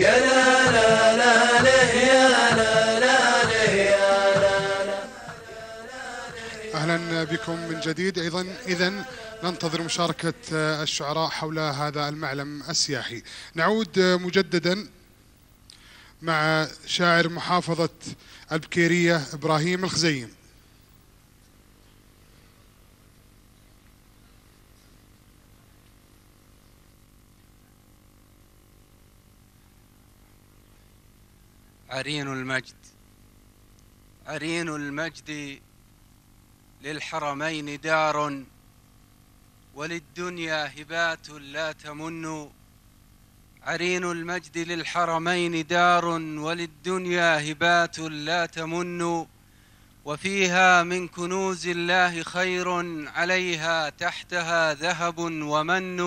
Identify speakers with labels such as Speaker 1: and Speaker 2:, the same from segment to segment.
Speaker 1: يا لا لا لا لا يا لا لا لا يا لا لا اهلا بكم من جديد ايضا اذا ننتظر مشاركة الشعراء حول هذا المعلم السياحي نعود مجددا مع شاعر محافظة البكيرية إبراهيم الخزيم عرين المجد عرين المجد للحرمين دار وللدنيا هبات لا تمن عرين المجد للحرمين دار وللدنيا هبات لا تمن وفيها من كنوز الله خير عليها تحتها ذهب ومن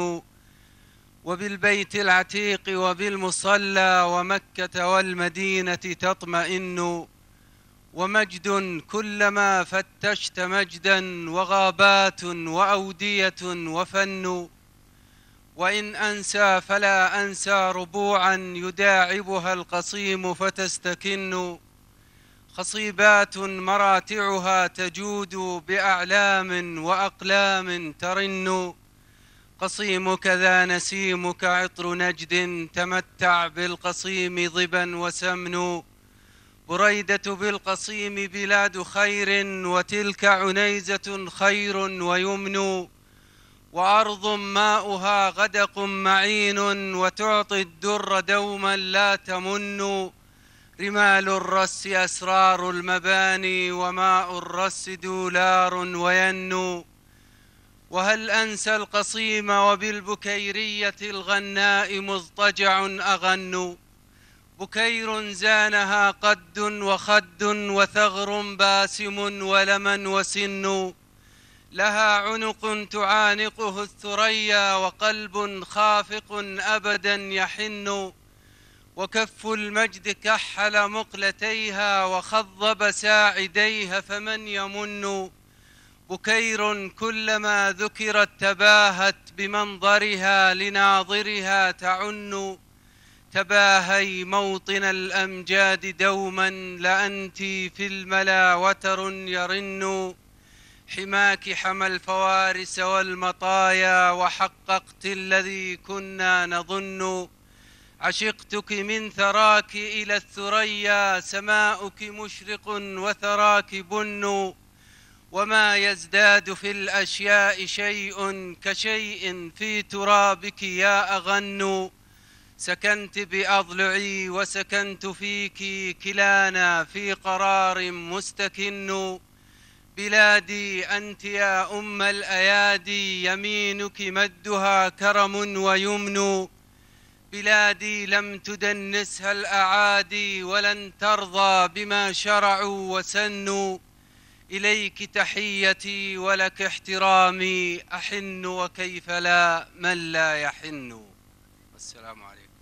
Speaker 1: وبالبيت العتيق وبالمصلى ومكة والمدينة تطمئن ومجد كلما فتشت مجدا وغابات وأودية وفن وإن أنسى فلا أنسى ربوعا يداعبها القصيم فتستكن خصيبات مراتعها تجود بأعلام وأقلام ترن قصيمك ذا نسيمك عطر نجد تمتع بالقصيم ضبا وسمن بريدة بالقصيم بلاد خير وتلك عنيزة خير ويمن وأرض ماؤها غدق معين وتعطي الدر دوما لا تمن رمال الرس أسرار المباني وماء الرس دولار وين وهل أنسى القصيم وبالبكيرية الغناء مضطجع أغن بكير زانها قد وخد وثغر باسم ولمن وسن لها عنق تعانقه الثريا وقلب خافق أبدا يحن وكف المجد كحل مقلتيها وخضب ساعديها فمن يمن بكير كلما ذكرت تباهت بمنظرها لناظرها تعن تباهي موطن الأمجاد دوما لأنت في الملا وتر يرن حماك حمى الفوارس والمطايا وحققت الذي كنا نظن عشقتك من ثراك إلى الثريا سماؤك مشرق وثراك بنُّ وما يزداد في الأشياء شيء كشيء في ترابك يا أغن سكنت بأضلعي وسكنت فيك كلانا في قرار مستكن بلادي أنت يا أم الأيادي يمينك مدها كرم ويمن بلادي لم تدنسها الأعادي ولن ترضى بما شرعوا وسنوا إليك تحيتي ولك احترامي أحن وكيف لا من لا يحن والسلام عليكم